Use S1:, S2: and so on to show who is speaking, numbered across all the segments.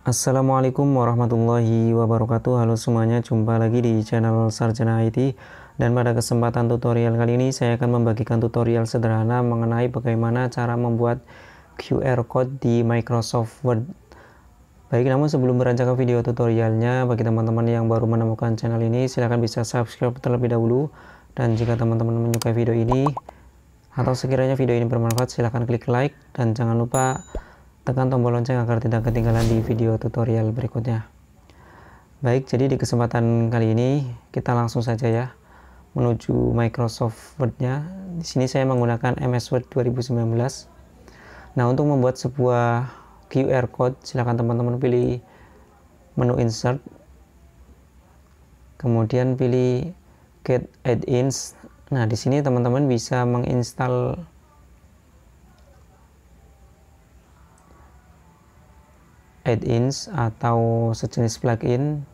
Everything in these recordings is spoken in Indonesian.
S1: Assalamualaikum warahmatullahi wabarakatuh Halo semuanya, jumpa lagi di channel Sarjana IT Dan pada kesempatan tutorial kali ini saya akan membagikan tutorial sederhana mengenai bagaimana cara membuat QR Code di Microsoft Word Baik, namun sebelum beranjak ke video tutorialnya Bagi teman-teman yang baru menemukan channel ini silahkan bisa subscribe terlebih dahulu Dan jika teman-teman menyukai video ini Atau sekiranya video ini bermanfaat silahkan klik like Dan jangan lupa tekan tombol lonceng agar tidak ketinggalan di video tutorial berikutnya. Baik, jadi di kesempatan kali ini kita langsung saja ya menuju Microsoft Word-nya. Di sini saya menggunakan MS Word 2019. Nah, untuk membuat sebuah QR code, silahkan teman-teman pilih menu insert. Kemudian pilih get add-ins. Nah, di sini teman-teman bisa menginstal add-ins atau sejenis plugin.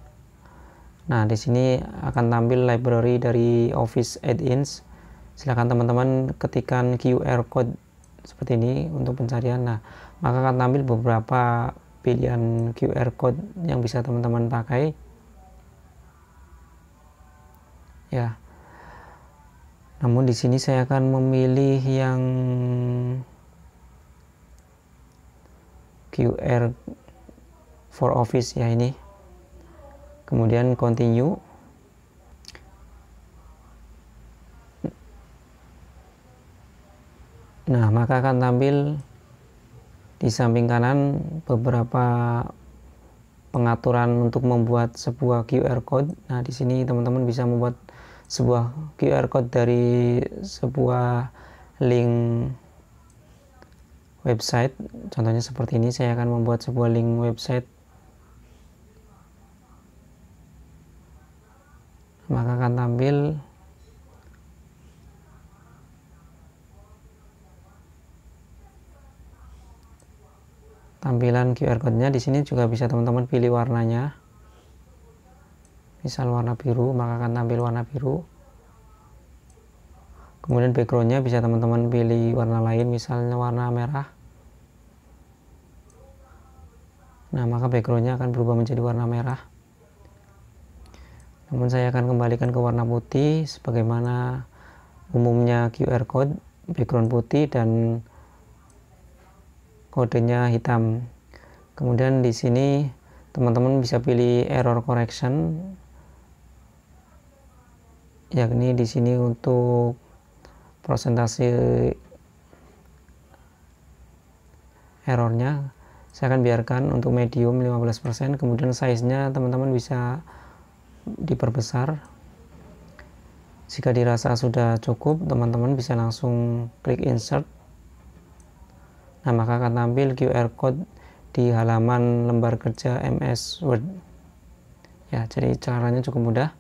S1: Nah, di sini akan tampil library dari Office add-ins. Silakan teman-teman ketikkan QR code seperti ini untuk pencarian. Nah, maka akan tampil beberapa pilihan QR code yang bisa teman-teman pakai. Ya. Namun di sini saya akan memilih yang QR for office ya ini kemudian continue nah maka akan tampil di samping kanan beberapa pengaturan untuk membuat sebuah QR code nah di sini teman-teman bisa membuat sebuah QR code dari sebuah link website contohnya seperti ini saya akan membuat sebuah link website tampilan QR code-nya di sini juga bisa teman-teman pilih warnanya misal warna biru maka akan tampil warna biru kemudian background-nya bisa teman-teman pilih warna lain misalnya warna merah nah maka background-nya akan berubah menjadi warna merah namun saya akan kembalikan ke warna putih sebagaimana umumnya QR code background putih dan kodenya hitam kemudian di sini teman-teman bisa pilih error correction yakni di sini untuk persentase errornya saya akan biarkan untuk medium 15% kemudian size-nya teman-teman bisa diperbesar jika dirasa sudah cukup teman-teman bisa langsung klik insert Nah, maka akan tampil QR code di halaman lembar kerja MS Word. Ya, jadi caranya cukup mudah.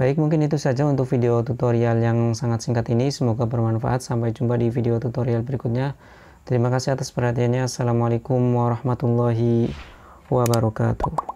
S1: Baik, mungkin itu saja untuk video tutorial yang sangat singkat ini. Semoga bermanfaat. Sampai jumpa di video tutorial berikutnya. Terima kasih atas perhatiannya. Assalamualaikum warahmatullahi wabarakatuh.